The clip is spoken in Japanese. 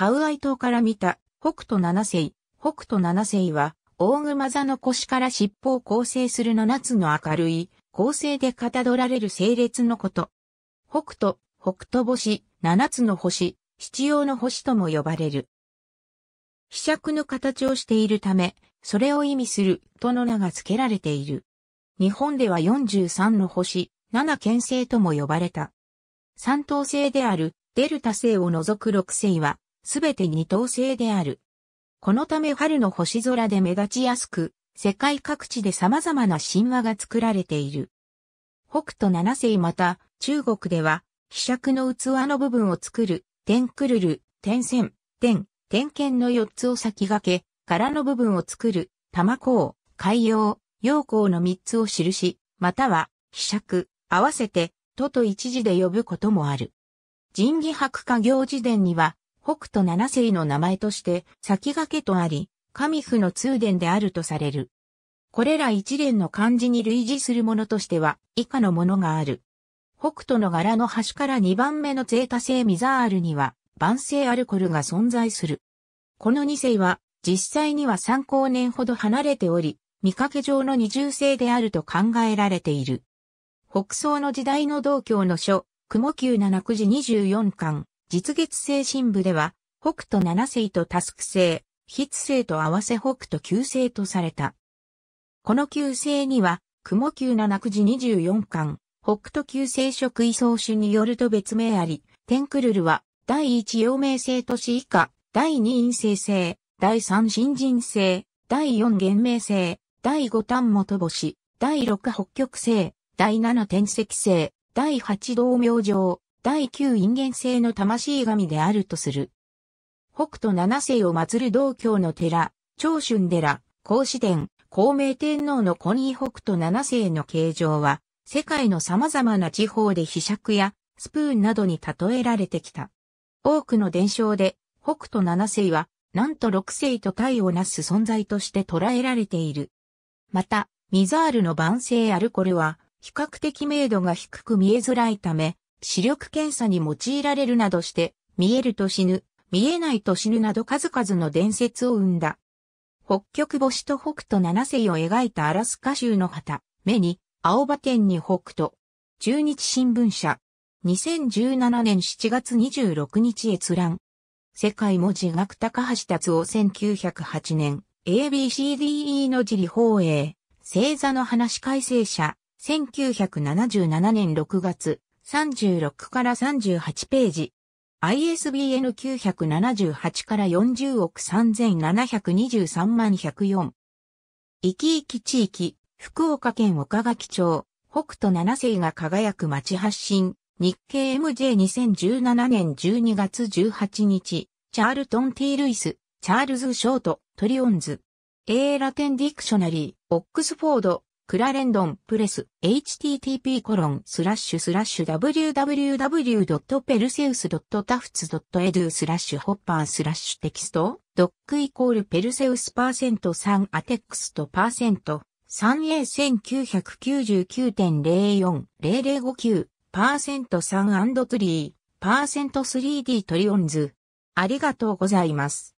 カウアイ島から見た北斗七星。北斗七星は、大熊座の腰から尻尾を構成する七つの明るい、構成でかたどられる整列のこと。北斗、北斗星、七つの星、七曜の星とも呼ばれる。飛尺の形をしているため、それを意味するとの名が付けられている。日本では43の星、七県星とも呼ばれた。三等星であるデルタ星を除く六星はすべて二等星である。このため春の星空で目立ちやすく、世界各地で様々な神話が作られている。北斗七星また、中国では、希釈の器の部分を作る、天くるる、天線、天、天剣の四つを先駆け、柄の部分を作る、玉光、海洋、陽光の三つを記し、または、希釈、合わせて、とと一字で呼ぶこともある。神儀博化行事伝には、北斗七世の名前として先駆けとあり、神父の通伝であるとされる。これら一連の漢字に類似するものとしては以下のものがある。北斗の柄の端から2番目のゼータ製ミザールには万世アルコルが存在する。この2世は実際には3光年ほど離れており、見かけ上の二重性であると考えられている。北宋の時代の道教の書、雲九七九時24巻、実月星神部では、北斗七星とタスク星、筆星と合わせ北斗九星とされた。この九星には、雲九七九時二十四巻、北斗九星職位相種によると別名あり、天クルルは、第一陽明星都市以下、第二陰性星、第三新人星、第四元明星、第五端元星、第六北極星、第七天石星、第八道明星、第9因縁性の魂神であるとする。北斗七世を祀る道教の寺、長春寺、孔子殿、孔明天皇のコニー北斗七世の形状は、世界の様々な地方で秘釈やスプーンなどに例えられてきた。多くの伝承で、北斗七世は、なんと六世と体をなす存在として捉えられている。また、ミザールの万世アルコルは、比較的明度が低く見えづらいため、視力検査に用いられるなどして、見えると死ぬ、見えないと死ぬなど数々の伝説を生んだ。北極星と北斗七星を描いたアラスカ州の旗、目に、青葉天に北斗。中日新聞社。2017年7月26日閲覧。世界文字学高橋達夫1908年、ABCDE の地理放映、星座の話改正者、1977年6月、36から38ページ。ISBN 978から40億3723万104。生き生き地域、福岡県岡垣町、北斗七世が輝く町発信、日経 MJ2017 年12月18日、チャールトン・ティルイス、チャールズ・ショート、トリオンズ。A ラテン・ディクショナリー、オックスフォード、クラレンドンプレス http コロンスラッシュスラッシュ w w w p e r s e u s t a f t s e d u スラッシュホッパースラッシュテキストドックイコールペルセウスパーセント3アテックストパーセント 3A1999.040059 パーセント 3&3 パーセント 3D トリオンズありがとうございます。